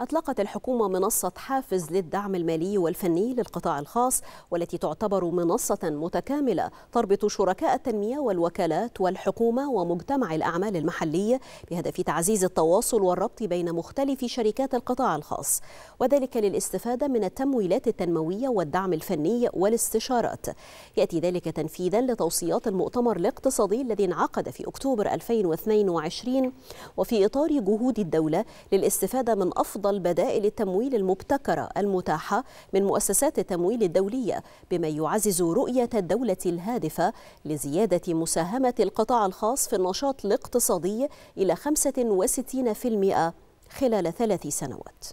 أطلقت الحكومة منصة حافز للدعم المالي والفني للقطاع الخاص والتي تعتبر منصة متكاملة تربط شركاء التنمية والوكالات والحكومة ومجتمع الأعمال المحلية بهدف تعزيز التواصل والربط بين مختلف شركات القطاع الخاص وذلك للاستفادة من التمويلات التنموية والدعم الفني والاستشارات يأتي ذلك تنفيذا لتوصيات المؤتمر الاقتصادي الذي انعقد في أكتوبر 2022 وفي إطار جهود الدولة للاستفادة من أفضل أفضل بدائل التمويل المبتكرة المتاحة من مؤسسات التمويل الدولية بما يعزز رؤية الدولة الهادفة لزيادة مساهمة القطاع الخاص في النشاط الاقتصادي إلى 65% خلال ثلاث سنوات.